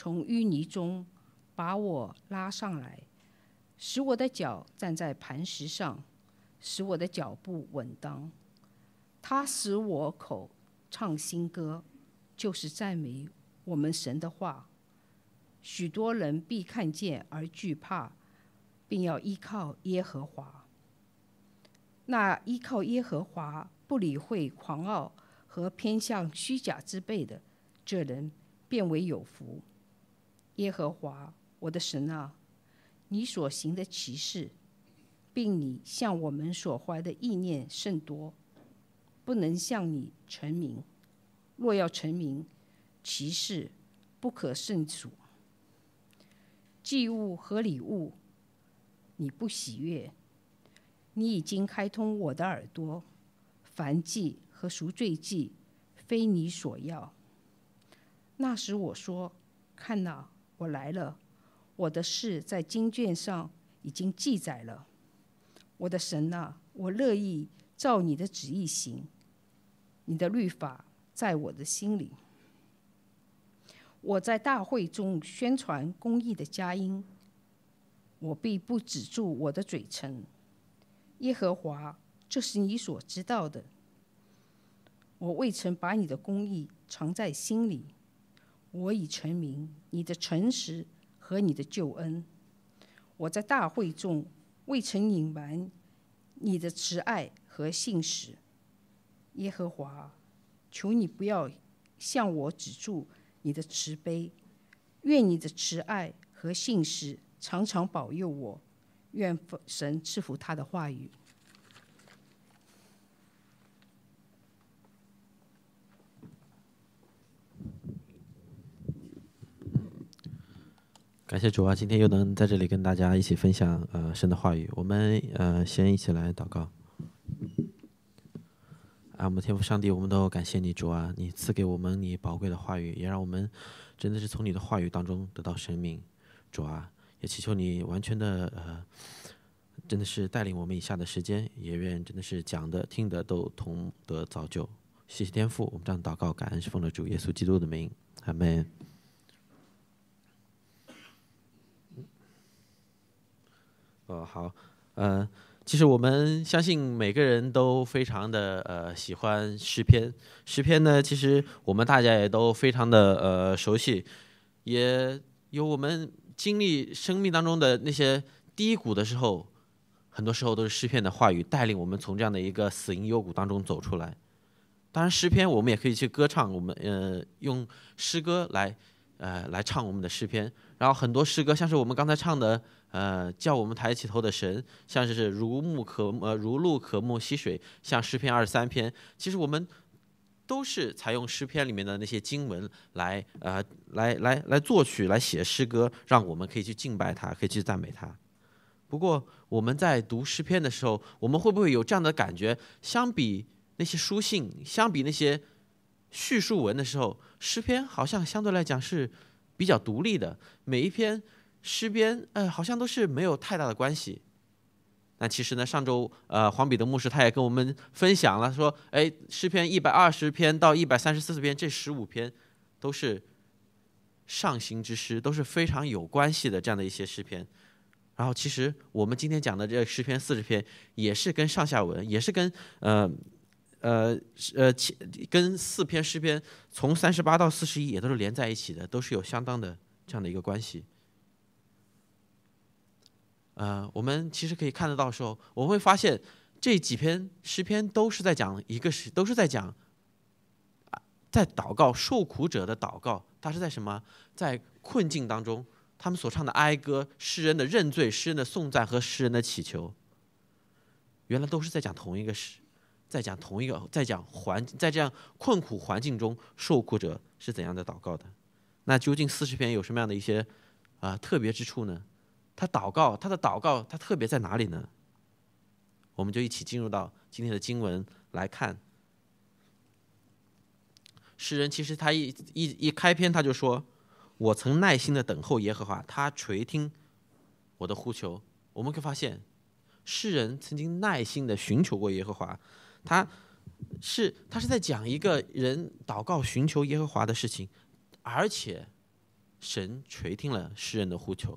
从淤泥中把我拉上来，使我的脚站在磐石上，使我的脚步稳当。他使我口唱新歌，就是赞美我们神的话。许多人必看见而惧怕，并要依靠耶和华。那依靠耶和华、不理会狂傲和偏向虚假之辈的，这人变为有福。耶和华，我的神啊，你所行的奇事，并你向我们所怀的意念甚多，不能向你成名。若要成名，奇事不可胜数。祭物和礼物，你不喜悦。你已经开通我的耳朵，凡祭和赎罪祭，非你所要。那时我说：，看了。我来了，我的事在经卷上已经记载了。我的神呐，我乐意照你的旨意行。你的律法在我的心里。我在大会中宣传公义的佳音，我必不止住我的嘴唇。耶和华，这是你所知道的。我未曾把你的公义藏在心里。我已成名，你的诚实和你的救恩，我在大会中未曾隐瞒你的慈爱和信实，耶和华，求你不要向我止住你的慈悲，愿你的慈爱和信实常常保佑我，愿神赐福他的话语。感谢主啊，今天又能在这里跟大家一起分享呃神的话语。我们呃先一起来祷告。啊，我们，天父上帝，我们都感谢你，主啊，你赐给我们你宝贵的话语，也让我们真的是从你的话语当中得到生命。主啊，也祈求你完全的呃，真的是带领我们以下的时间，也愿真的是讲的听的都同得造就。谢谢天父，我们这样祷告，感恩是奉了主耶稣基督的名，阿门。哦，好，呃，其实我们相信每个人都非常的呃喜欢诗篇，诗篇呢，其实我们大家也都非常的呃熟悉，也有我们经历生命当中的那些低谷的时候，很多时候都是诗篇的话语带领我们从这样的一个死因幽谷当中走出来。当然，诗篇我们也可以去歌唱，我们呃用诗歌来呃来唱我们的诗篇，然后很多诗歌，像是我们刚才唱的。呃，叫我们抬起头的神，像是如目可呃如露可慕溪水，像诗篇二十三篇。其实我们都是采用诗篇里面的那些经文来呃来来来作曲来写诗歌，让我们可以去敬拜他，可以去赞美他。不过我们在读诗篇的时候，我们会不会有这样的感觉？相比那些书信，相比那些叙述文的时候，诗篇好像相对来讲是比较独立的，每一篇。诗篇，呃，好像都是没有太大的关系。那其实呢，上周呃，黄彼得牧师他也跟我们分享了，说，哎，诗篇一百二十篇到一百三十四篇这十五篇，都是上行之诗，都是非常有关系的这样的一些诗篇。然后其实我们今天讲的这十篇四十篇，也是跟上下文，也是跟呃呃呃，跟四篇诗篇从三十八到四十一也都是连在一起的，都是有相当的这样的一个关系。呃，我们其实可以看得到，时候我们会发现这几篇诗篇都是在讲一个事，都是在讲，在祷告受苦者的祷告，他是在什么？在困境当中，他们所唱的哀歌、诗人的认罪、诗人的颂赞和诗人的祈求，原来都是在讲同一个诗，在讲同一个，在讲环在这样困苦环境中受苦者是怎样的祷告的。那究竟四十篇有什么样的一些啊特别之处呢？他祷告，他的祷告他特别在哪里呢？我们就一起进入到今天的经文来看。诗人其实他一一一开篇他就说：“我曾耐心的等候耶和华，他垂听我的呼求。”我们可以发现，诗人曾经耐心的寻求过耶和华，他是他是在讲一个人祷告寻求耶和华的事情，而且神垂听了诗人的呼求。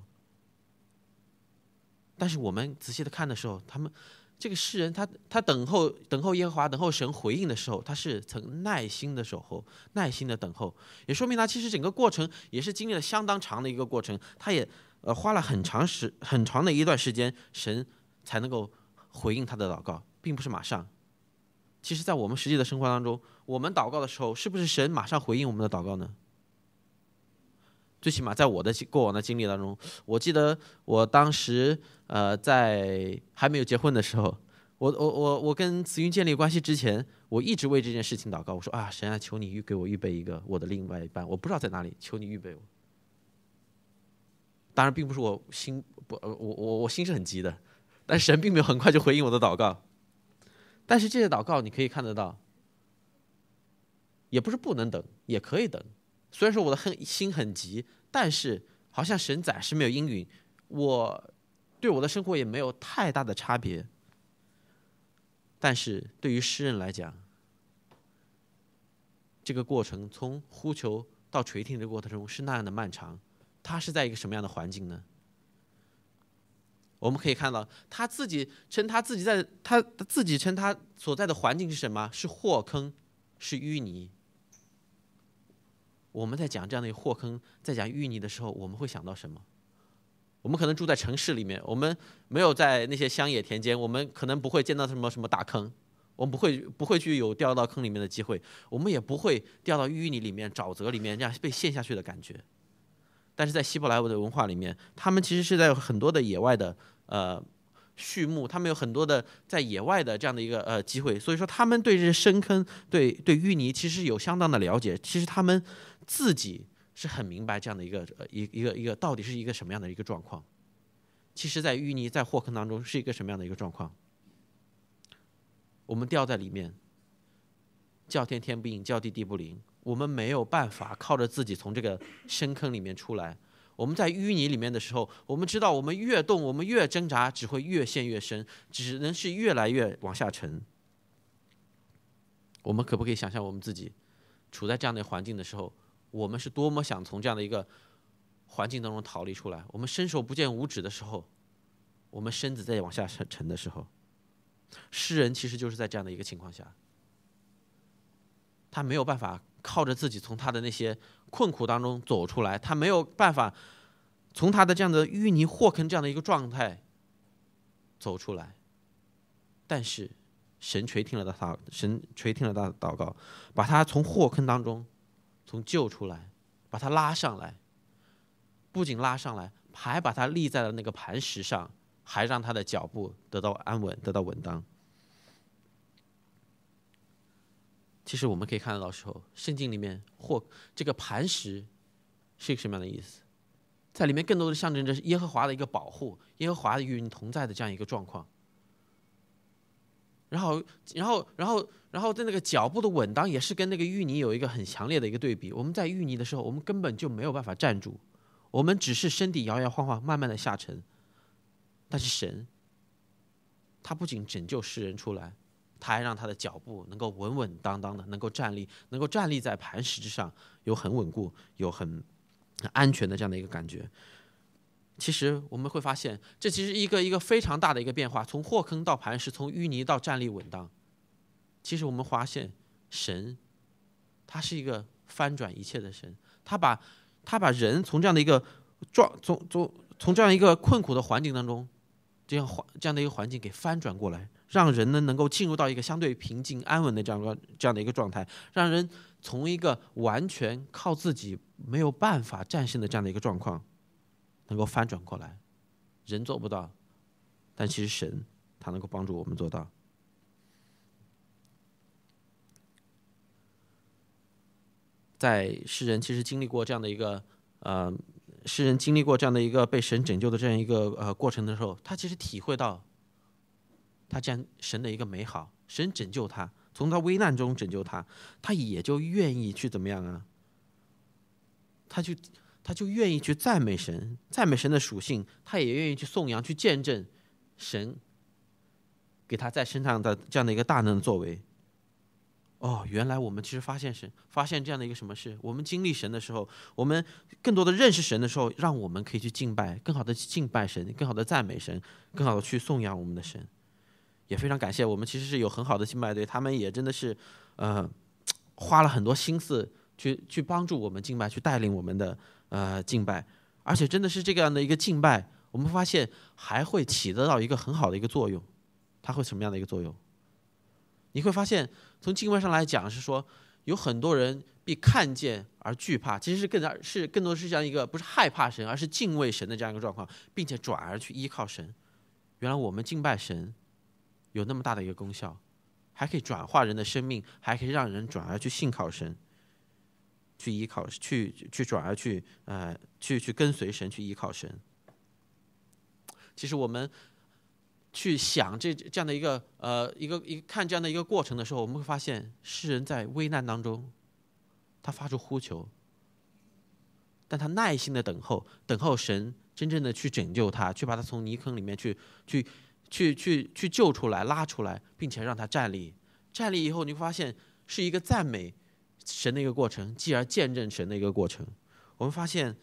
但是我们仔细的看的时候，他们这个诗人，他他等候等候耶和华等候神回应的时候，他是曾耐心的守候，耐心的等候，也说明他其实整个过程也是经历了相当长的一个过程，他也呃花了很长时很长的一段时间，神才能够回应他的祷告，并不是马上。其实，在我们实际的生活当中，我们祷告的时候，是不是神马上回应我们的祷告呢？最起码在我的过往的经历当中，我记得我当时呃在还没有结婚的时候，我我我我跟慈云建立关系之前，我一直为这件事情祷告，我说啊神啊求你预给我预备一个我的另外一半，我不知道在哪里，求你预备我。当然并不是我心不呃我我我心是很急的，但神并没有很快就回应我的祷告。但是这些祷告你可以看得到，也不是不能等，也可以等。虽然说我的很心很急，但是好像神暂时没有应允，我对我的生活也没有太大的差别。但是对于诗人来讲，这个过程从呼求到垂听的过程中是那样的漫长。他是在一个什么样的环境呢？我们可以看到他自己称他自己在他自己称他所在的环境是什么？是祸坑，是淤泥。我们在讲这样的一个祸坑，在讲淤泥的时候，我们会想到什么？我们可能住在城市里面，我们没有在那些乡野田间，我们可能不会见到什么什么大坑，我们不会不会去有掉到坑里面的机会，我们也不会掉到淤泥里面、沼泽里面这样被陷下去的感觉。但是在希伯来文的文化里面，他们其实是在很多的野外的呃畜牧，他们有很多的在野外的这样的一个呃机会，所以说他们对这些深坑、对对淤泥其实有相当的了解，其实他们。自己是很明白这样的一个一一个一个到底是一个什么样的一个状况。其实，在淤泥在货坑当中是一个什么样的一个状况？我们掉在里面，叫天天不应，叫地地不灵。我们没有办法靠着自己从这个深坑里面出来。我们在淤泥里面的时候，我们知道我们越动，我们越挣扎，只会越陷越深，只能是越来越往下沉。我们可不可以想象我们自己处在这样的环境的时候？我们是多么想从这样的一个环境当中逃离出来。我们伸手不见五指的时候，我们身子在往下沉的时候，诗人其实就是在这样的一个情况下，他没有办法靠着自己从他的那些困苦当中走出来，他没有办法从他的这样的淤泥祸坑这样的一个状态走出来。但是神垂听了他，神垂听了他的祷告，把他从祸坑当中。从救出来，把他拉上来，不仅拉上来，还把他立在了那个磐石上，还让他的脚步得到安稳，得到稳当。其实我们可以看得到时候，《圣经》里面或这个磐石是一个什么样的意思？在里面更多的象征着耶和华的一个保护，耶和华与你同在的这样一个状况。然后，然后，然后，然后在那个脚步的稳当也是跟那个淤泥有一个很强烈的一个对比。我们在淤泥的时候，我们根本就没有办法站住，我们只是身体摇摇晃晃，慢慢的下沉。但是神，他不仅拯救世人出来，他还让他的脚步能够稳稳当当的，能够站立，能够站立在磐石之上，有很稳固，有很安全的这样的一个感觉。其实我们会发现，这其实一个一个非常大的一个变化，从祸坑到磐石，从淤泥到站立稳当。其实我们发现，神，他是一个翻转一切的神，他把，他把人从这样的一个状，从从从这样一个困苦的环境当中，这样环这样的一个环境给翻转过来，让人呢能够进入到一个相对平静安稳的这样个这样的一个状态，让人从一个完全靠自己没有办法战胜的这样的一个状况。能够翻转过来，人做不到，但其实神他能够帮助我们做到。在世人其实经历过这样的一个呃，世人经历过这样的一个被神拯救的这样一个呃过程的时候，他其实体会到他这样神的一个美好，神拯救他，从他危难中拯救他，他也就愿意去怎么样啊？他去。他就愿意去赞美神，赞美神的属性，他也愿意去颂扬、去见证神给他在身上的这样的一个大能作为。哦，原来我们其实发现神，发现这样的一个什么事？我们经历神的时候，我们更多的认识神的时候，让我们可以去敬拜，更好的去敬拜神，更好的赞美神，更好的去颂扬我们的神。也非常感谢，我们其实是有很好的敬拜队，他们也真的是呃花了很多心思去去帮助我们敬拜，去带领我们的。呃，敬拜，而且真的是这个样的一个敬拜，我们发现还会起得到一个很好的一个作用，它会什么样的一个作用？你会发现，从敬拜上来讲是说，有很多人被看见而惧怕，其实是更加是更多是是像一个不是害怕神，而是敬畏神的这样一个状况，并且转而去依靠神。原来我们敬拜神有那么大的一个功效，还可以转化人的生命，还可以让人转而去信靠神。去依靠，去去转而去，呃，去去跟随神，去依靠神。其实我们去想这这样的一个呃一个一看这样的一个过程的时候，我们会发现，诗人在危难当中，他发出呼求，但他耐心的等候，等候神真正的去拯救他，去把他从泥坑里面去去去去去救出来，拉出来，并且让他站立。站立以后，你会发现是一个赞美。神的一个过程，继而见证神的一个过程。我们发现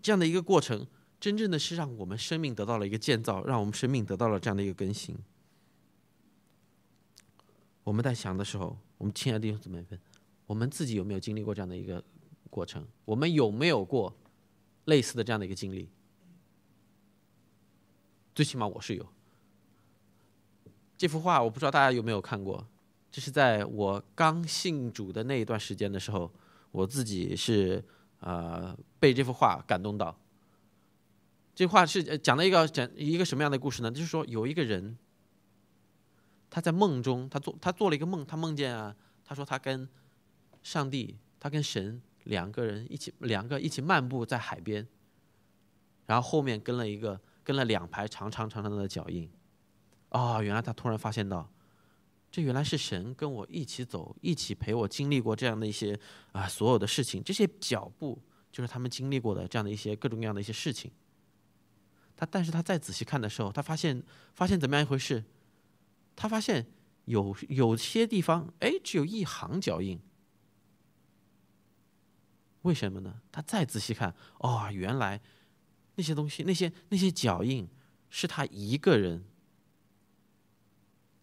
这样的一个过程，真正的是让我们生命得到了一个建造，让我们生命得到了这样的一个更新。我们在想的时候，我们亲爱的弟兄姊妹，们，我们自己有没有经历过这样的一个过程？我们有没有过类似的这样的一个经历？最起码我是有。这幅画我不知道大家有没有看过。这是在我刚信主的那一段时间的时候，我自己是，呃，被这幅画感动到。这话是讲了一个讲一个什么样的故事呢？就是说有一个人，他在梦中，他做他做了一个梦，他梦见啊，他说他跟上帝，他跟神两个人一起，两个一起漫步在海边，然后后面跟了一个跟了两排长长长长的脚印，啊，原来他突然发现到。这原来是神跟我一起走，一起陪我经历过这样的一些啊所有的事情。这些脚步就是他们经历过的这样的一些各种各样的一些事情。他，但是他再仔细看的时候，他发现发现怎么样一回事？他发现有有些地方，哎，只有一行脚印。为什么呢？他再仔细看，哦，原来那些东西，那些那些脚印是他一个人。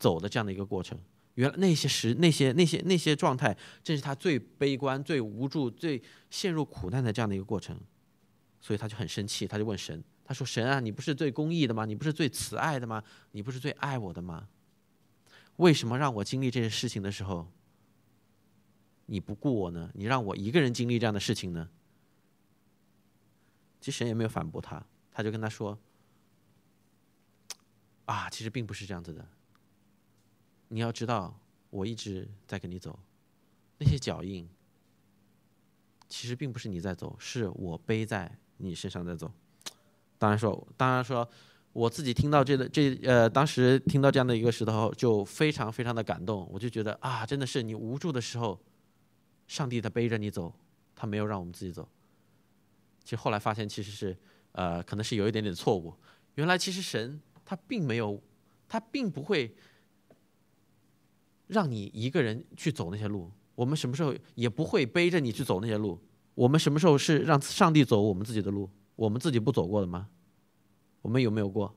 走的这样的一个过程，原来那些时那些那些那些状态，正是他最悲观、最无助、最陷入苦难的这样的一个过程，所以他就很生气，他就问神，他说：“神啊，你不是最公义的吗？你不是最慈爱的吗？你不是最爱我的吗？为什么让我经历这些事情的时候，你不顾我呢？你让我一个人经历这样的事情呢？”其实神也没有反驳他，他就跟他说：“啊，其实并不是这样子的。”你要知道，我一直在跟你走，那些脚印其实并不是你在走，是我背在你身上在走。当然说，当然说，我自己听到这个这呃，当时听到这样的一个石头，就非常非常的感动。我就觉得啊，真的是你无助的时候，上帝在背着你走，他没有让我们自己走。其实后来发现，其实是呃，可能是有一点点错误。原来其实神他并没有，他并不会。让你一个人去走那些路，我们什么时候也不会背着你去走那些路。我们什么时候是让上帝走我们自己的路？我们自己不走过的吗？我们有没有过？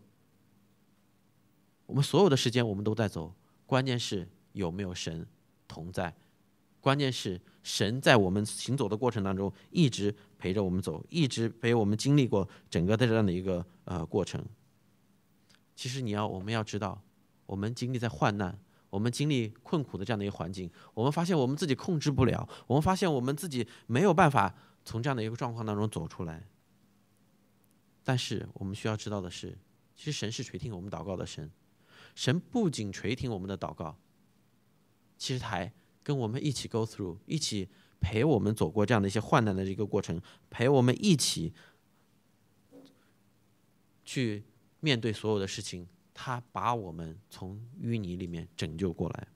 我们所有的时间我们都在走，关键是有没有神同在，关键是神在我们行走的过程当中一直陪着我们走，一直陪我们经历过整个的这样的一个呃过程。其实你要我们要知道，我们经历在患难。我们经历困苦的这样的一个环境，我们发现我们自己控制不了，我们发现我们自己没有办法从这样的一个状况当中走出来。但是我们需要知道的是，其实神是垂听我们祷告的神，神不仅垂听我们的祷告，其实还跟我们一起 go through，一起陪我们走过这样的一些患难的一个过程，陪我们一起去面对所有的事情。他把我们从淤泥里面拯救过来，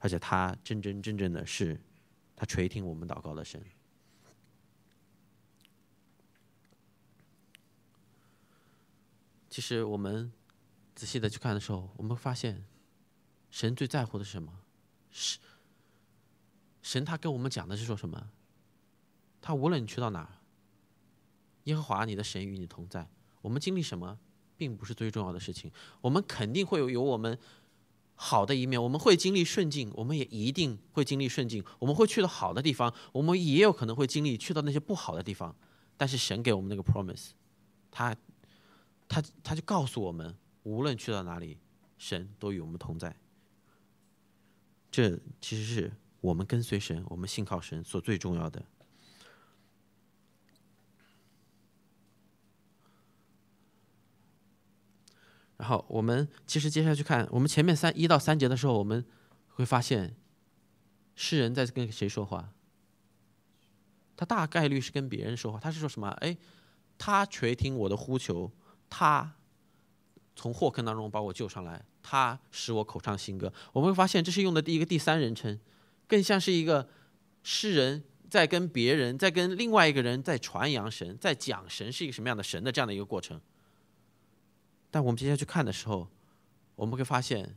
而且他真真正正的是他垂听我们祷告的神。其实我们仔细的去看的时候，我们发现神最在乎的是什么？神，神他跟我们讲的是说什么？他无论你去到哪儿，耶和华你的神与你同在。我们经历什么？并不是最重要的事情。我们肯定会有有我们好的一面，我们会经历顺境，我们也一定会经历顺境。我们会去到好的地方，我们也有可能会经历去到那些不好的地方。但是神给我们那个 promise，他他他就告诉我们，无论去到哪里，神都与我们同在。这其实是我们跟随神、我们信靠神所最重要的。然后我们其实接下去看，我们前面三一到三节的时候，我们会发现，诗人在跟谁说话？他大概率是跟别人说话。他是说什么？哎，他垂听我的呼求，他从祸坑当中把我救上来，他使我口唱新歌。我们会发现，这是用的第一个第三人称，更像是一个诗人在跟别人，在跟另外一个人在传扬神，在讲神是一个什么样的神的这样的一个过程。但我们接下去看的时候，我们会发现，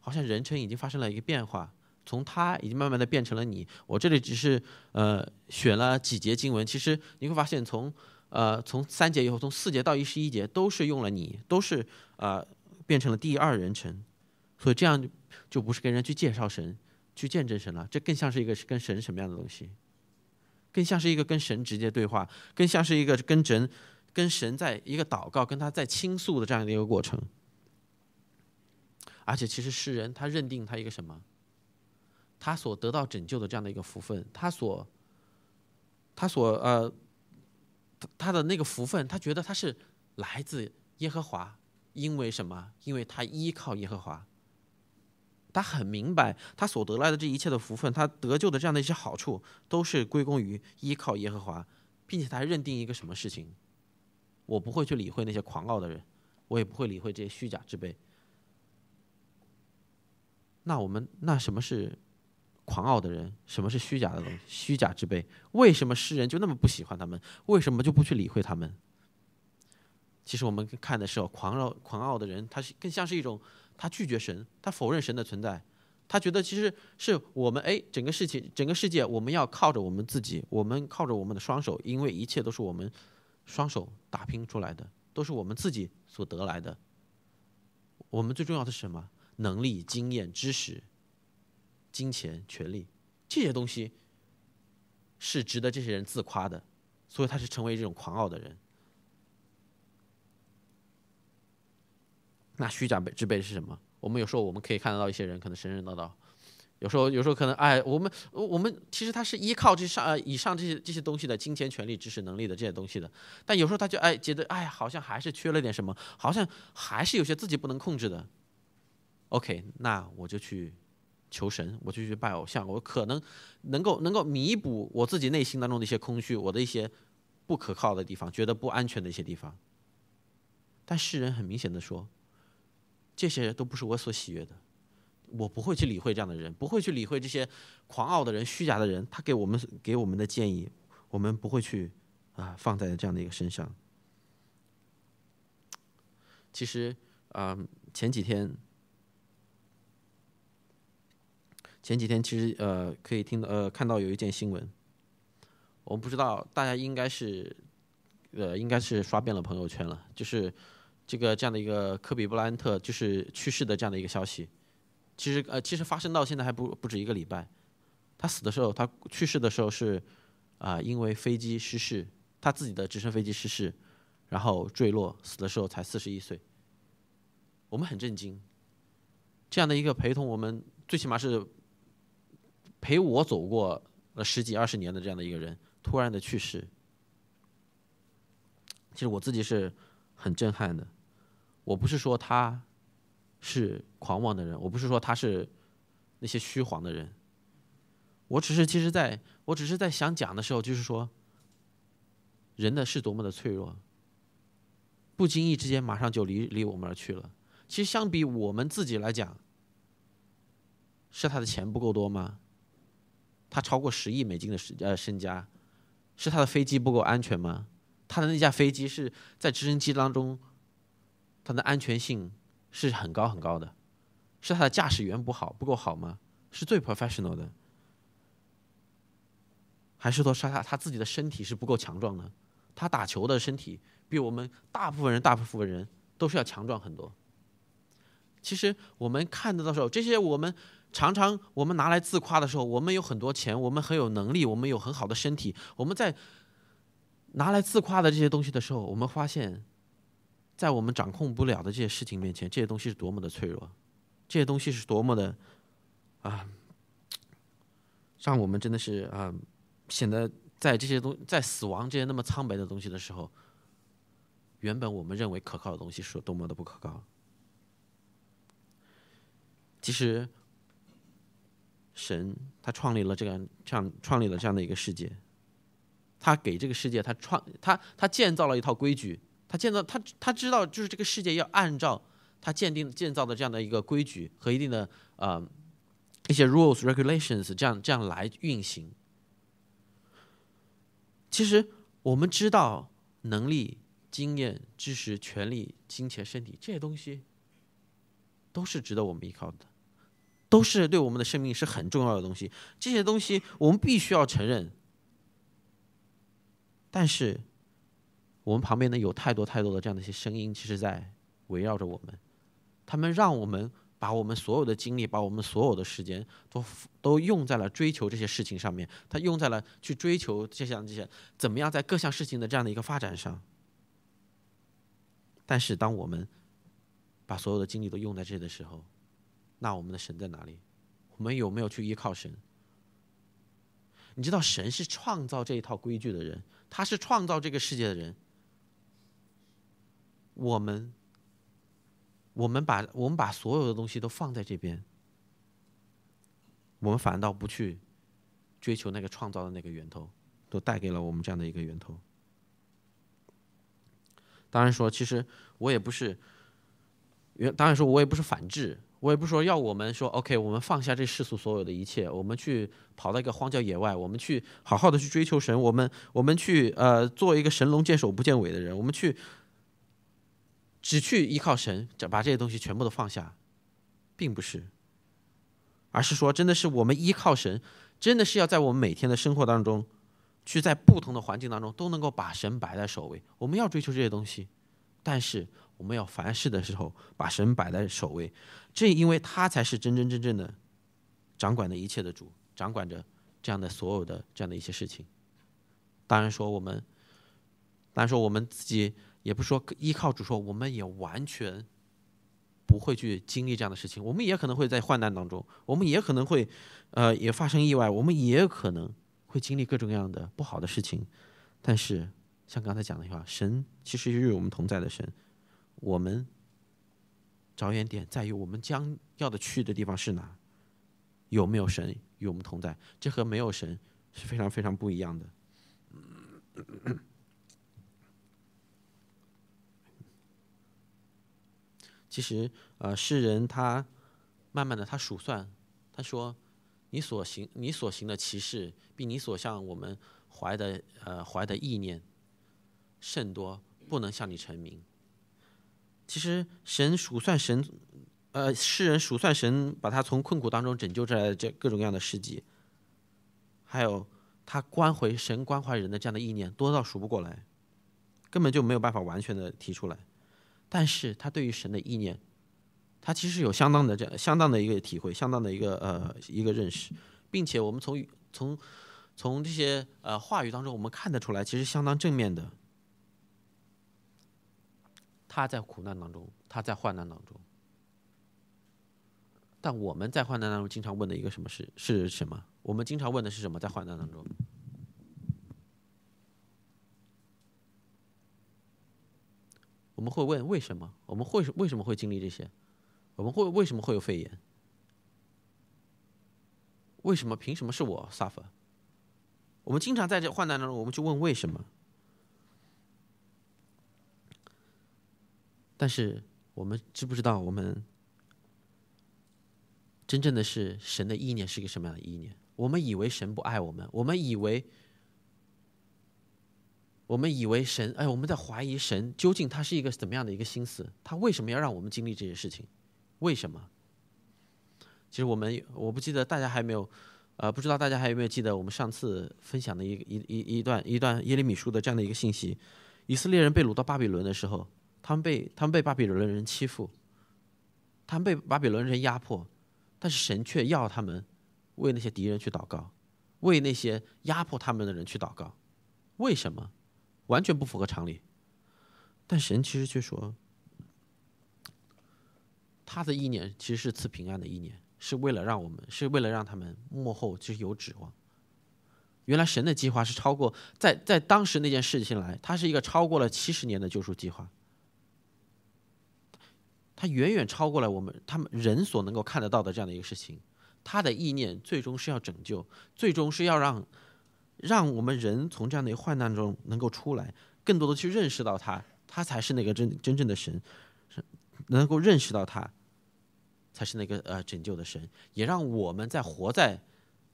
好像人称已经发生了一个变化，从他已经慢慢的变成了你。我这里只是呃选了几节经文，其实你会发现从呃从三节以后，从四节到一十一节都是用了你，都是呃变成了第二人称，所以这样就不是跟人去介绍神，去见证神了，这更像是一个跟神什么样的东西，更像是一个跟神直接对话，更像是一个跟神。跟神在一个祷告，跟他在倾诉的这样的一个过程，而且其实诗人他认定他一个什么，他所得到拯救的这样的一个福分，他所他所呃，他的那个福分，他觉得他是来自耶和华，因为什么？因为他依靠耶和华，他很明白他所得来的这一切的福分，他得救的这样的一些好处，都是归功于依靠耶和华，并且他认定一个什么事情？我不会去理会那些狂傲的人，我也不会理会这些虚假之辈。那我们那什么是狂傲的人？什么是虚假的东西？虚假之辈为什么诗人就那么不喜欢他们？为什么就不去理会他们？其实我们看的时候，狂傲狂傲的人，他是更像是一种他拒绝神，他否认神的存在，他觉得其实是我们哎整个事情整个世界我们要靠着我们自己，我们靠着我们的双手，因为一切都是我们。双手打拼出来的，都是我们自己所得来的。我们最重要的是什么？能力、经验、知识、金钱、权利，这些东西是值得这些人自夸的，所以他是成为这种狂傲的人。那虚假之辈是什么？我们有时候我们可以看得到一些人，可能神神叨叨。有时候，有时候可能，哎，我们，我，们其实他是依靠这上，呃，以上这些这些东西的，金钱、权利、知识、能力的这些东西的。但有时候他就，哎，觉得，哎呀，好像还是缺了点什么，好像还是有些自己不能控制的。OK，那我就去求神，我就去拜偶像，我可能能够能够弥补我自己内心当中的一些空虚，我的一些不可靠的地方，觉得不安全的一些地方。但世人很明显的说，这些都不是我所喜悦的。我不会去理会这样的人，不会去理会这些狂傲的人、虚假的人。他给我们给我们的建议，我们不会去啊放在这样的一个身上。其实，啊前几天前几天，其实呃可以听到呃看到有一件新闻，我们不知道大家应该是呃应该是刷遍了朋友圈了，就是这个这样的一个科比·布莱恩特就是去世的这样的一个消息。其实呃，其实发生到现在还不不止一个礼拜。他死的时候，他去世的时候是，啊，因为飞机失事，他自己的直升飞机失事，然后坠落，死的时候才四十一岁。我们很震惊，这样的一个陪同我们，最起码是陪我走过了十几二十年的这样的一个人，突然的去世，其实我自己是很震撼的。我不是说他。是狂妄的人，我不是说他是那些虚晃的人，我只是其实在我只是在想讲的时候，就是说，人的是多么的脆弱，不经意之间马上就离离我们而去了。其实相比我们自己来讲，是他的钱不够多吗？他超过十亿美金的身呃身家，是他的飞机不够安全吗？他的那架飞机是在直升机当中，它的安全性。是很高很高的，是他的驾驶员不好不够好吗？是最 professional 的，还是说他他自己的身体是不够强壮呢？他打球的身体比我们大部分人大部分人都是要强壮很多。其实我们看得到时候，这些我们常常我们拿来自夸的时候，我们有很多钱，我们很有能力，我们有很好的身体，我们在拿来自夸的这些东西的时候，我们发现。在我们掌控不了的这些事情面前，这些东西是多么的脆弱，这些东西是多么的啊，让我们真的是啊，显得在这些东，在死亡这些那么苍白的东西的时候，原本我们认为可靠的东西是有多么的不可靠。其实，神他创立了这样这样创立了这样的一个世界，他给这个世界他创他他建造了一套规矩。他建造，他他知道，就是这个世界要按照他鉴定建造的这样的一个规矩和一定的呃一些 rules regulations 这样这样来运行。其实我们知道，能力、经验、知识、权利、金钱、身体这些东西都是值得我们依靠的，都是对我们的生命是很重要的东西。这些东西我们必须要承认，但是。我们旁边呢有太多太多的这样的一些声音，其实在围绕着我们，他们让我们把我们所有的精力、把我们所有的时间都都用在了追求这些事情上面，他用在了去追求这项这些怎么样在各项事情的这样的一个发展上。但是当我们把所有的精力都用在这的时候，那我们的神在哪里？我们有没有去依靠神？你知道神是创造这一套规矩的人，他是创造这个世界的人。我们，我们把我们把所有的东西都放在这边，我们反倒不去追求那个创造的那个源头，都带给了我们这样的一个源头。当然说，其实我也不是，当然说我也不是反制，我也不说要我们说 OK，我们放下这世俗所有的一切，我们去跑到一个荒郊野外，我们去好好的去追求神，我们我们去呃做一个神龙见首不见尾的人，我们去。只去依靠神，这把这些东西全部都放下，并不是，而是说，真的是我们依靠神，真的是要在我们每天的生活当中，去在不同的环境当中都能够把神摆在首位。我们要追求这些东西，但是我们要凡事的时候把神摆在首位，正因为他才是真真正正的掌管的一切的主，掌管着这样的所有的这样的一些事情。当然说我们，当然说我们自己。也不说依靠主说，我们也完全不会去经历这样的事情。我们也可能会在患难当中，我们也可能会呃也发生意外，我们也可能会经历各种各样的不好的事情。但是像刚才讲的话，神其实与我们同在的神，我们着眼点在于我们将要的去的地方是哪，有没有神与我们同在，这和没有神是非常非常不一样的。其实，呃，世人他慢慢的他数算，他说，你所行你所行的奇事，比你所向我们怀的呃怀的意念甚多，不能向你成明。其实神数算神，呃，世人数算神，把他从困苦当中拯救出来的这各种各样的事迹，还有他关怀神关怀人的这样的意念，多到数不过来，根本就没有办法完全的提出来。但是他对于神的意念，他其实有相当的这相当的一个体会，相当的一个呃一个认识，并且我们从从从这些呃话语当中，我们看得出来，其实相当正面的。他在苦难当中，他在患难当中，但我们在患难当中经常问的一个什么是是什么？我们经常问的是什么？在患难当中？我们会问为什么？我们会为什么会经历这些？我们会为什么会有肺炎？为什么凭什么是我 suffer？我们经常在这患难当中，我们去问为什么？但是我们知不知道我们真正的是神的意念是一个什么样的意念？我们以为神不爱我们，我们以为。我们以为神，哎，我们在怀疑神究竟他是一个怎么样的一个心思？他为什么要让我们经历这些事情？为什么？其实我们，我不记得大家还没有，呃，不知道大家还有没有记得我们上次分享的一一一一段一段耶利米书的这样的一个信息：以色列人被掳到巴比伦的时候，他们被他们被巴比伦人欺负，他们被巴比伦人压迫，但是神却要他们为那些敌人去祷告，为那些压迫他们的人去祷告，为什么？完全不符合常理，但神其实却说，他的意念其实是赐平安的意念，是为了让我们，是为了让他们幕后就是有指望。原来神的计划是超过在在当时那件事情来，它是一个超过了七十年的救赎计划，它远远超过了我们他们人所能够看得到的这样的一个事情。他的意念最终是要拯救，最终是要让。让我们人从这样的一个患难中能够出来，更多的去认识到他，他才是那个真真正的神，能够认识到他，才是那个呃拯救的神，也让我们在活在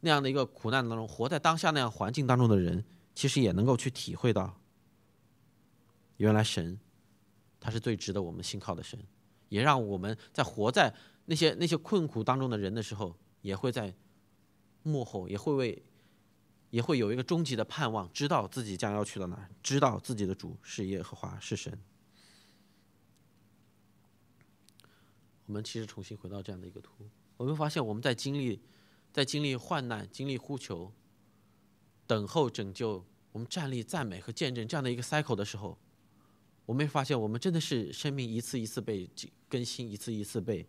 那样的一个苦难当中，活在当下那样环境当中的人，其实也能够去体会到，原来神他是最值得我们信靠的神，也让我们在活在那些那些困苦当中的人的时候，也会在幕后也会为。也会有一个终极的盼望，知道自己将要去到哪，知道自己的主是耶和华是神。我们其实重新回到这样的一个图，我们发现我们在经历、在经历患难、经历呼求、等候拯救，我们站立、赞美和见证这样的一个 cycle 的时候，我们发现我们真的是生命一次一次被更新，一次一次被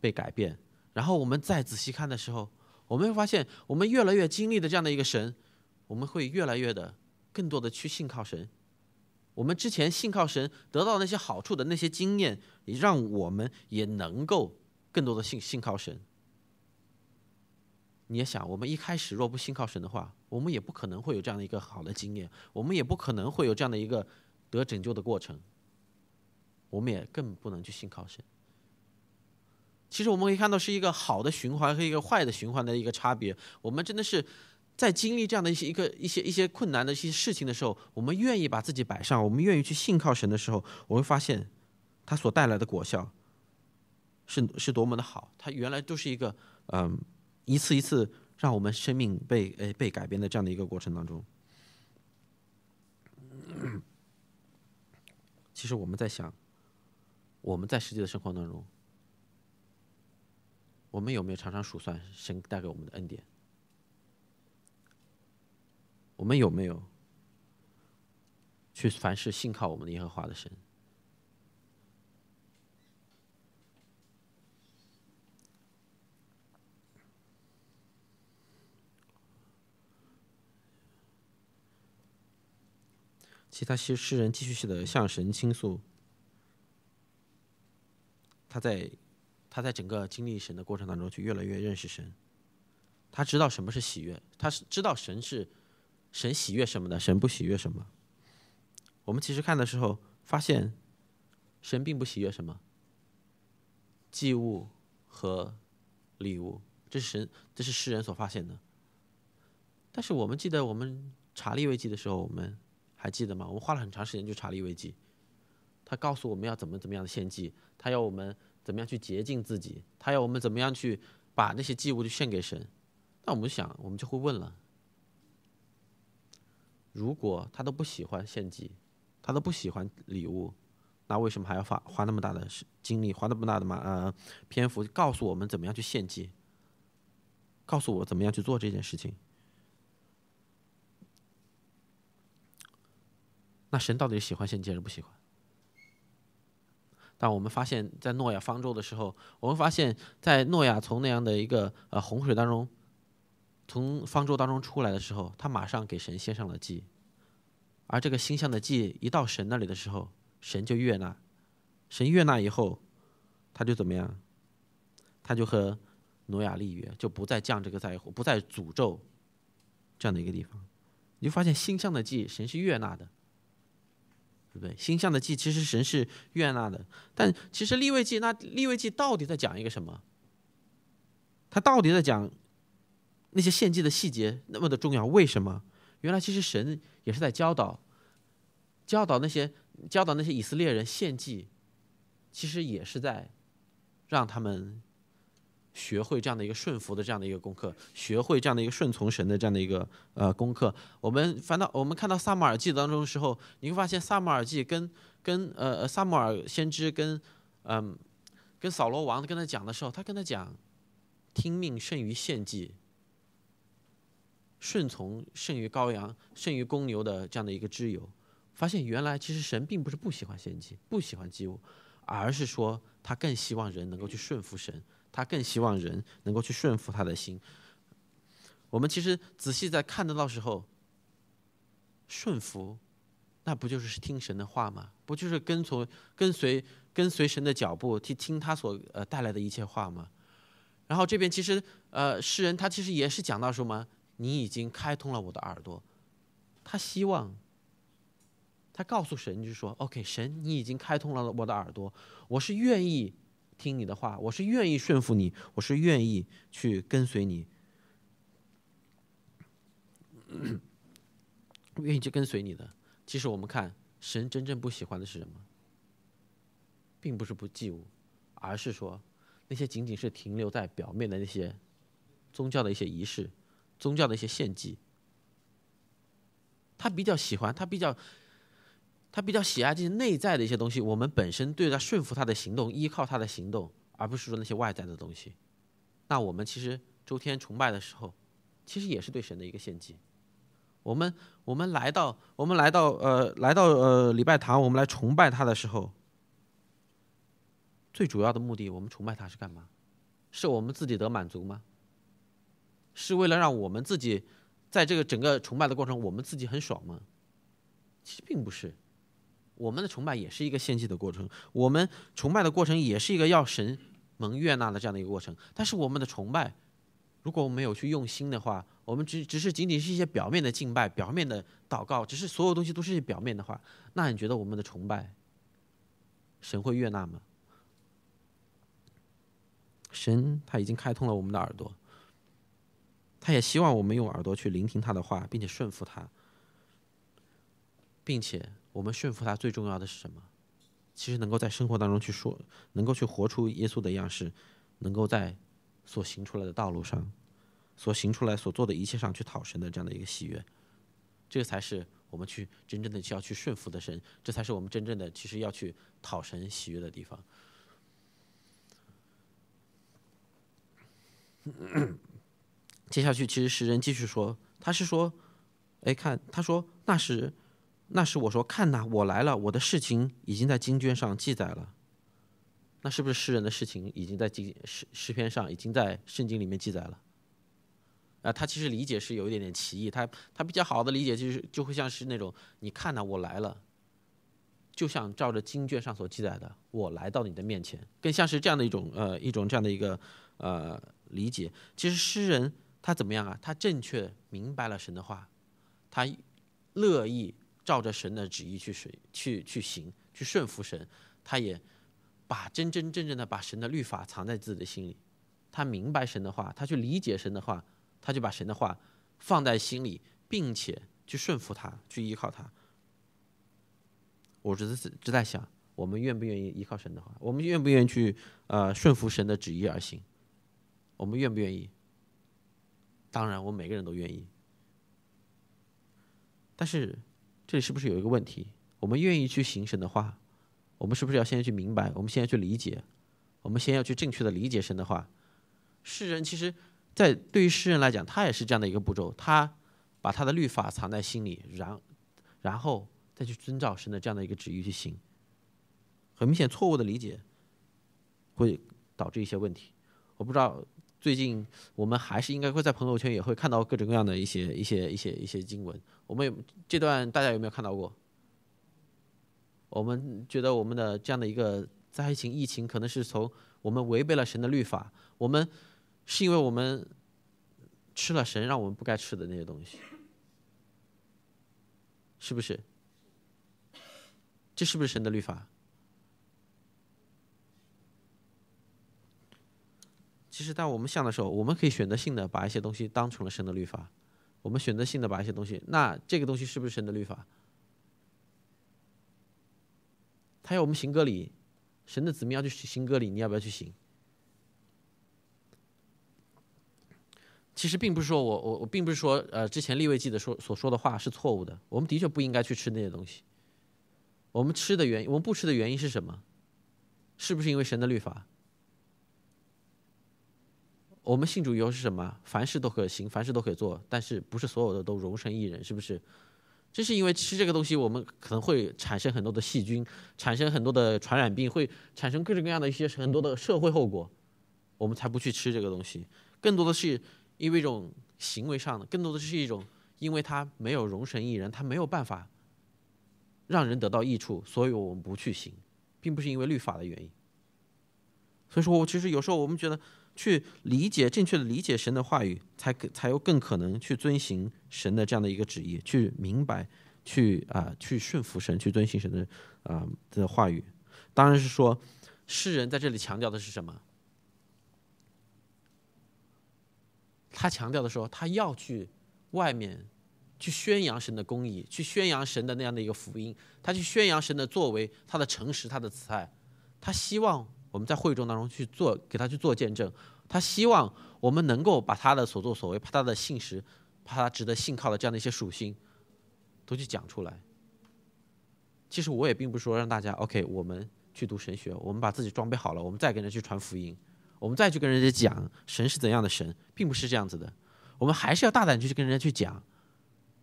被改变。然后我们再仔细看的时候。我们会发现，我们越来越经历的这样的一个神，我们会越来越的更多的去信靠神。我们之前信靠神得到那些好处的那些经验，也让我们也能够更多的信信靠神。你也想，我们一开始若不信靠神的话，我们也不可能会有这样的一个好的经验，我们也不可能会有这样的一个得拯救的过程。我们也更不能去信靠神。其实我们可以看到，是一个好的循环和一个坏的循环的一个差别。我们真的是在经历这样的一些一个一些一些困难的一些事情的时候，我们愿意把自己摆上，我们愿意去信靠神的时候，我会发现他所带来的果效是是多么的好。他原来都是一个嗯，一次一次让我们生命被呃被改变的这样的一个过程当中。其实我们在想，我们在实际的生活当中。我们有没有常常数算神带给我们的恩典？我们有没有去凡事信靠我们的耶和华的神？其他诗诗人继续写的向神倾诉，他在。他在整个经历神的过程当中，就越来越认识神。他知道什么是喜悦，他是知道神是神喜悦什么的，神不喜悦什么。我们其实看的时候发现，神并不喜悦什么祭物和礼物，这是神，这是世人所发现的。但是我们记得我们查理危记的时候，我们还记得吗？我们花了很长时间去查理危记，他告诉我们要怎么怎么样的献祭，他要我们。怎么样去洁净自己？他要我们怎么样去把那些祭物去献给神？那我们想，我们就会问了：如果他都不喜欢献祭，他都不喜欢礼物，那为什么还要花花那么大的精力，花那么大的嘛呃篇幅告诉我们怎么样去献祭？告诉我怎么样去做这件事情？那神到底喜欢献祭还是不喜欢？让我们发现，在诺亚方舟的时候，我们发现，在诺亚从那样的一个呃洪水当中，从方舟当中出来的时候，他马上给神献上了祭，而这个星象的祭一到神那里的时候，神就悦纳，神悦纳以后，他就怎么样，他就和诺亚立约，就不再降这个灾祸，不再诅咒这样的一个地方，你就发现星象的祭，神是悦纳的。对不对？星象的记其实神是悦纳的，但其实立位记那立位记到底在讲一个什么？他到底在讲那些献祭的细节那么的重要？为什么？原来其实神也是在教导，教导那些教导那些以色列人献祭，其实也是在让他们。学会这样的一个顺服的这样的一个功课，学会这样的一个顺从神的这样的一个呃功课。我们反倒我们看到《萨马尔记》当中的时候，你会发现《萨马尔记》跟跟呃萨马尔先知跟嗯跟扫罗王跟他讲的时候，他跟他讲，听命胜于献祭，顺从胜于羔羊，胜于公牛的这样的一个挚友。发现原来其实神并不是不喜欢献祭，不喜欢祭物，而是说他更希望人能够去顺服神。他更希望人能够去顺服他的心。我们其实仔细在看得到时候，顺服，那不就是听神的话吗？不就是跟从、跟随、跟随神的脚步，去听他所呃带来的一切话吗？然后这边其实呃诗人他其实也是讲到什么？你已经开通了我的耳朵，他希望，他告诉神就说：“OK，神，你已经开通了我的耳朵，我是愿意。”听你的话，我是愿意顺服你，我是愿意去跟随你，愿意去跟随你的。其实我们看，神真正不喜欢的是什么，并不是不祭物，而是说那些仅仅是停留在表面的那些宗教的一些仪式、宗教的一些献祭，他比较喜欢，他比较。他比较喜爱这些内在的一些东西，我们本身对他顺服他的行动，依靠他的行动，而不是说那些外在的东西。那我们其实周天崇拜的时候，其实也是对神的一个献祭。我们我们来到我们来到呃来到呃礼拜堂，我们来崇拜他的时候，最主要的目的，我们崇拜他是干嘛？是我们自己得满足吗？是为了让我们自己在这个整个崇拜的过程，我们自己很爽吗？其实并不是。我们的崇拜也是一个献祭的过程，我们崇拜的过程也是一个要神蒙悦纳的这样的一个过程。但是我们的崇拜，如果我没有去用心的话，我们只只是仅仅是一些表面的敬拜、表面的祷告，只是所有东西都是表面的话，那你觉得我们的崇拜，神会悦纳吗？神他已经开通了我们的耳朵，他也希望我们用耳朵去聆听他的话，并且顺服他，并且。我们驯服他最重要的是什么？其实能够在生活当中去说，能够去活出耶稣的样式，能够在所行出来的道路上，所行出来所做的一切上去讨神的这样的一个喜悦，这才是我们去真正的要去顺服的神，这才是我们真正的其实要去讨神喜悦的地方。接下去，其实诗人继续说，他是说：“哎，看，他说那时。”那是我说，看呐，我来了，我的事情已经在经卷上记载了。那是不是诗人的事情已经在经诗诗篇上已经在圣经里面记载了？啊，他其实理解是有一点点歧义。他他比较好的理解就是就会像是那种你看呐，我来了，就像照着经卷上所记载的，我来到你的面前，更像是这样的一种呃一种这样的一个呃理解。其实诗人他怎么样啊？他正确明白了神的话，他乐意。照着神的旨意去顺去去行去顺服神，他也把真真正正的把神的律法藏在自己的心里，他明白神的话，他去理解神的话，他就把神的话放在心里，并且去顺服他，去依靠他。我只是只在想，我们愿不愿意依靠神的话，我们愿不愿意去呃顺服神的旨意而行，我们愿不愿意？当然，我们每个人都愿意，但是。这里是不是有一个问题？我们愿意去行神的话，我们是不是要先去明白？我们先要去理解，我们先要去正确的理解神的话。世人其实，在对于世人来讲，他也是这样的一个步骤：他把他的律法藏在心里，然然后再去遵照神的这样的一个旨意去行。很明显，错误的理解会导致一些问题。我不知道。最近我们还是应该会在朋友圈也会看到各种各样的一些一些一些一些经文。我们有这段，大家有没有看到过？我们觉得我们的这样的一个灾情疫情，可能是从我们违背了神的律法。我们是因为我们吃了神让我们不该吃的那些东西，是不是？这是不是神的律法？其实，当我们想的时候，我们可以选择性的把一些东西当成了神的律法。我们选择性的把一些东西，那这个东西是不是神的律法？他要我们行割礼，神的子民要去行割礼，你要不要去行？其实并不是说我我我并不是说呃之前立位记的说所说的话是错误的。我们的确不应该去吃那些东西。我们吃的原我们不吃的原因是什么？是不是因为神的律法？我们信主以后是什么？凡事都可行，凡事都可以做，但是不是所有的都容身一人？是不是？这是因为吃这个东西，我们可能会产生很多的细菌，产生很多的传染病，会产生各种各样的一些很多的社会后果，我们才不去吃这个东西。更多的是因为一种行为上的，更多的是一种，因为它没有容身一人，它没有办法让人得到益处，所以我们不去行，并不是因为律法的原因。所以说我其实有时候我们觉得。去理解正确的理解神的话语，才可才有更可能去遵循神的这样的一个旨意，去明白，去啊去顺服神，去遵循神的啊的话语。当然是说，诗人在这里强调的是什么？他强调的说，他要去外面去宣扬神的公义，去宣扬神的那样的一个福音，他去宣扬神的作为，他的诚实，他的慈爱，他希望。我们在会众当中去做，给他去做见证。他希望我们能够把他的所作所为，把他的信实，把他值得信靠的这样的一些属性，都去讲出来。其实我也并不是说让大家，OK，我们去读神学，我们把自己装备好了，我们再跟人去传福音，我们再去跟人家讲神是怎样的神，并不是这样子的。我们还是要大胆去跟人家去讲，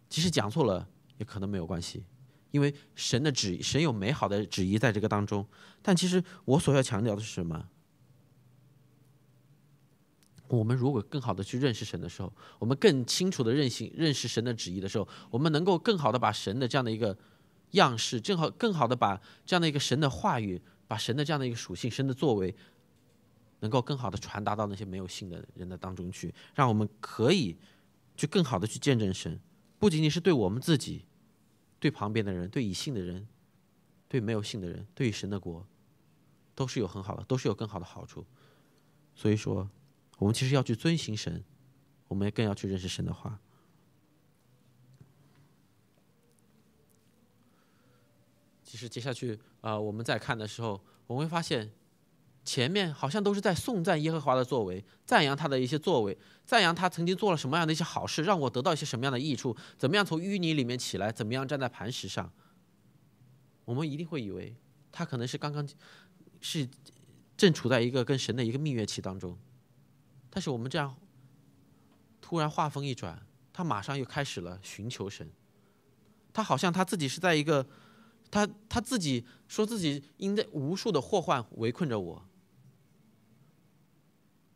即使讲错了，也可能没有关系。因为神的旨，意，神有美好的旨意在这个当中。但其实我所要强调的是什么？我们如果更好的去认识神的时候，我们更清楚的认识认识神的旨意的时候，我们能够更好的把神的这样的一个样式，正好更好的把这样的一个神的话语，把神的这样的一个属性，神的作为，能够更好的传达到那些没有信的人的当中去，让我们可以去更好的去见证神，不仅仅是对我们自己。对旁边的人，对已信的人，对没有信的人，对于神的国，都是有很好的，都是有更好的好处。所以说，我们其实要去遵循神，我们更要去认识神的话。其实接下去啊，我们在看的时候，我们会发现。前面好像都是在颂赞耶和华的作为，赞扬他的一些作为，赞扬他曾经做了什么样的一些好事，让我得到一些什么样的益处，怎么样从淤泥里面起来，怎么样站在磐石上。我们一定会以为他可能是刚刚是正处在一个跟神的一个蜜月期当中，但是我们这样突然话锋一转，他马上又开始了寻求神，他好像他自己是在一个他他自己说自己因为无数的祸患围困着我。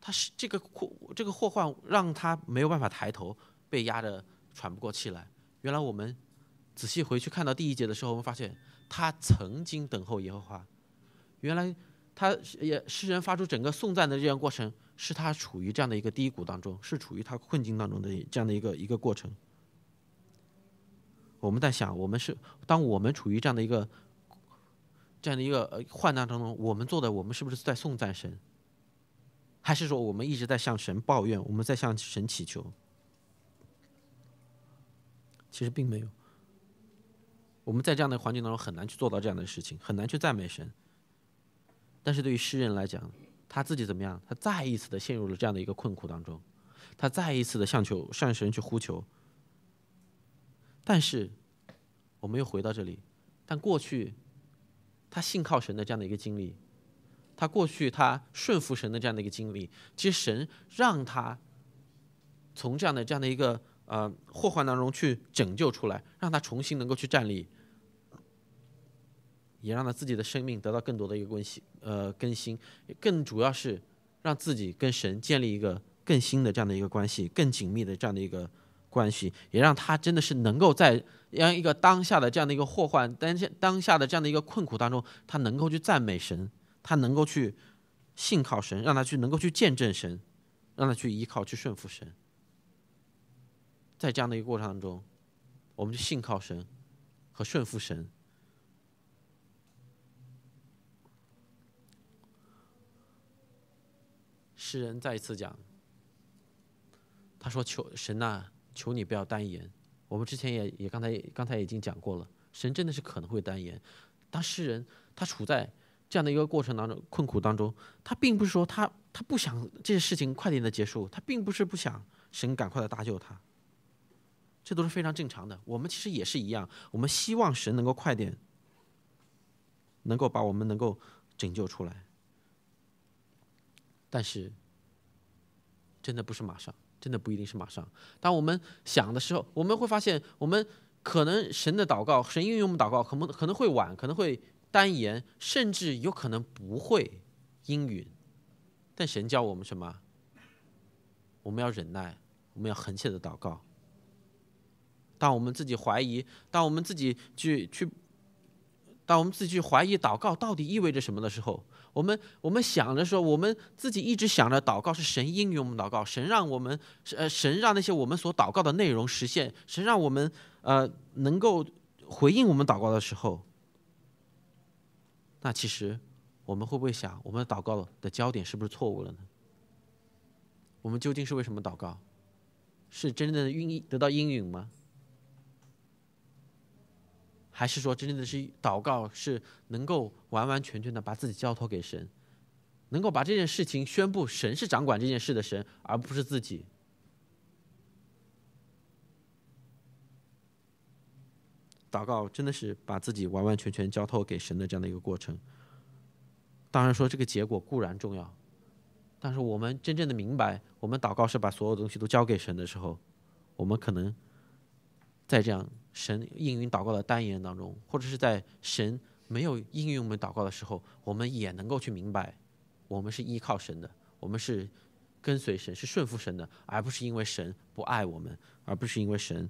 他是这个祸这个祸患让他没有办法抬头，被压得喘不过气来。原来我们仔细回去看到第一节的时候，我们发现他曾经等候耶和华。原来他也诗人发出整个颂赞的这样过程，是他处于这样的一个低谷当中，是处于他困境当中的这样的一个一个过程。我们在想，我们是当我们处于这样的一个这样的一个呃患难当中，我们做的我们是不是在颂赞神？还是说我们一直在向神抱怨，我们在向神祈求，其实并没有。我们在这样的环境当中很难去做到这样的事情，很难去赞美神。但是对于诗人来讲，他自己怎么样？他再一次的陷入了这样的一个困苦当中，他再一次的向求上神去呼求。但是，我们又回到这里，但过去他信靠神的这样的一个经历。他过去他顺服神的这样的一个经历，其实神让他从这样的这样的一个呃祸患当中去拯救出来，让他重新能够去站立，也让他自己的生命得到更多的一个更新，呃更新，更主要是让自己跟神建立一个更新的这样的一个关系，更紧密的这样的一个关系，也让他真的是能够在让一个当下的这样的一个祸患当下当下的这样的一个困苦当中，他能够去赞美神。他能够去信靠神，让他去能够去见证神，让他去依靠、去顺服神。在这样的一个过程当中，我们就信靠神和顺服神。诗人再一次讲，他说：“求神呐，求你不要单言。”我们之前也也刚才刚才已经讲过了，神真的是可能会单言。当诗人他处在这样的一个过程当中，困苦当中，他并不是说他他不想这些事情快点的结束，他并不是不想神赶快的搭救他，这都是非常正常的。我们其实也是一样，我们希望神能够快点，能够把我们能够拯救出来。但是，真的不是马上，真的不一定是马上。当我们想的时候，我们会发现，我们可能神的祷告，神应用我们祷告，可能可能会晚，可能会。单言甚至有可能不会应允，但神教我们什么？我们要忍耐，我们要恒切的祷告。当我们自己怀疑，当我们自己去去，当我们自己去怀疑祷告到底意味着什么的时候，我们我们想着说，我们自己一直想着祷告是神应允我们祷告，神让我们呃神让那些我们所祷告的内容实现，神让我们呃能够回应我们祷告的时候。那其实，我们会不会想，我们的祷告的焦点是不是错误了呢？我们究竟是为什么祷告？是真正的应得到应允吗？还是说真正的是祷告是能够完完全全的把自己交托给神，能够把这件事情宣布神是掌管这件事的神，而不是自己？祷告真的是把自己完完全全交透给神的这样的一个过程。当然说这个结果固然重要，但是我们真正的明白，我们祷告是把所有东西都交给神的时候，我们可能在这样神应允祷告的单言当中，或者是在神没有应允我们祷告的时候，我们也能够去明白，我们是依靠神的，我们是跟随神，是顺服神的，而不是因为神不爱我们，而不是因为神。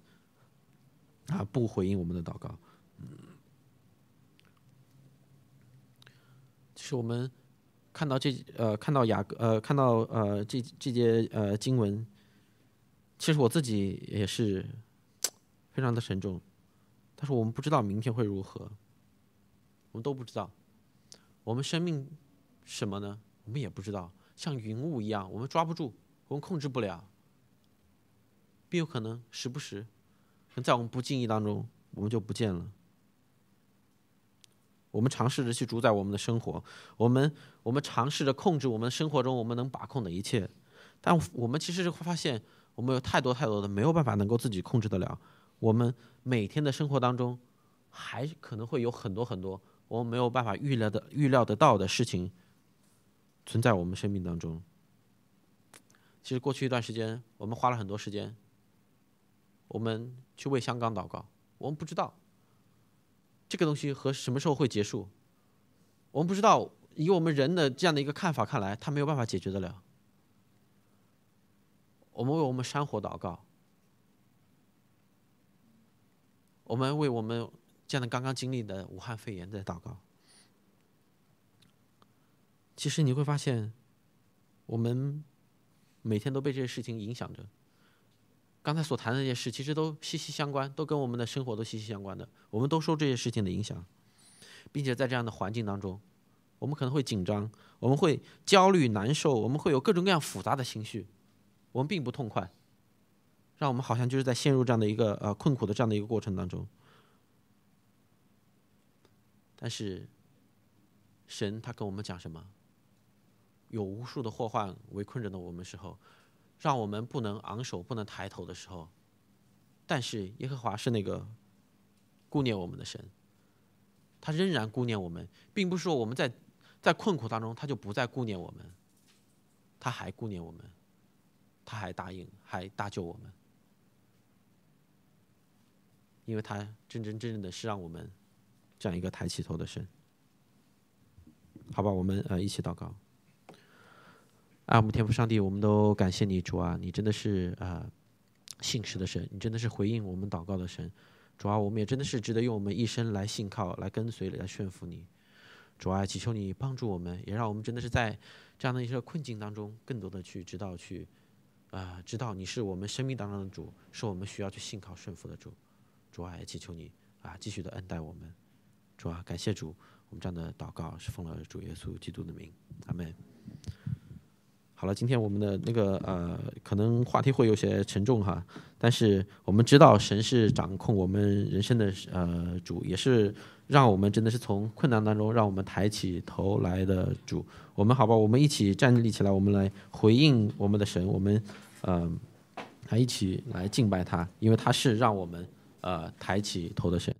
啊！不回应我们的祷告，嗯，其实我们看到这呃，看到雅各呃，看到呃这这节呃经文，其实我自己也是非常的沉重。但是我们不知道明天会如何，我们都不知道，我们生命什么呢？我们也不知道，像云雾一样，我们抓不住，我们控制不了，并有可能时不时。在我们不经意当中，我们就不见了。我们尝试着去主宰我们的生活，我们我们尝试着控制我们生活中我们能把控的一切，但我们其实是会发现，我们有太多太多的没有办法能够自己控制得了。我们每天的生活当中，还可能会有很多很多我们没有办法预料的预料得到的事情存在我们生命当中。其实过去一段时间，我们花了很多时间。我们去为香港祷告，我们不知道这个东西和什么时候会结束，我们不知道以我们人的这样的一个看法看来，它没有办法解决得了。我们为我们山火祷告，我们为我们这样的刚刚经历的武汉肺炎在祷告。其实你会发现，我们每天都被这些事情影响着。刚才所谈的那些事，其实都息息相关，都跟我们的生活都息息相关的。我们都受这些事情的影响，并且在这样的环境当中，我们可能会紧张，我们会焦虑、难受，我们会有各种各样复杂的情绪，我们并不痛快，让我们好像就是在陷入这样的一个呃困苦的这样的一个过程当中。但是，神他跟我们讲什么？有无数的祸患围困着的我们时候。让我们不能昂首、不能抬头的时候，但是耶和华是那个顾念我们的神，他仍然顾念我们，并不是说我们在在困苦当中他就不再顾念我们，他还顾念我们，他还答应，还搭救我们，因为他真真正正的是让我们这样一个抬起头的神。好吧，我们呃一起祷告。啊，我们天赋，上帝，我们都感谢你，主啊！你真的是啊，信实的神，你真的是回应我们祷告的神。主啊，我们也真的是值得用我们一生来信靠、来跟随、来顺服你。主啊，祈求你帮助我们，也让我们真的是在这样的一些困境当中，更多的去知道去啊，知道你是我们生命当中的主，是我们需要去信靠顺服的主。主啊，也祈求你啊，继续的恩待我们。主啊，感谢主，我们这样的祷告是奉了主耶稣基督的名，阿门。好了，今天我们的那个呃，可能话题会有些沉重哈，但是我们知道神是掌控我们人生的呃主，也是让我们真的是从困难当中让我们抬起头来的主。我们好吧，我们一起站立起来，我们来回应我们的神，我们呃来一起来敬拜他，因为他是让我们呃抬起头的神。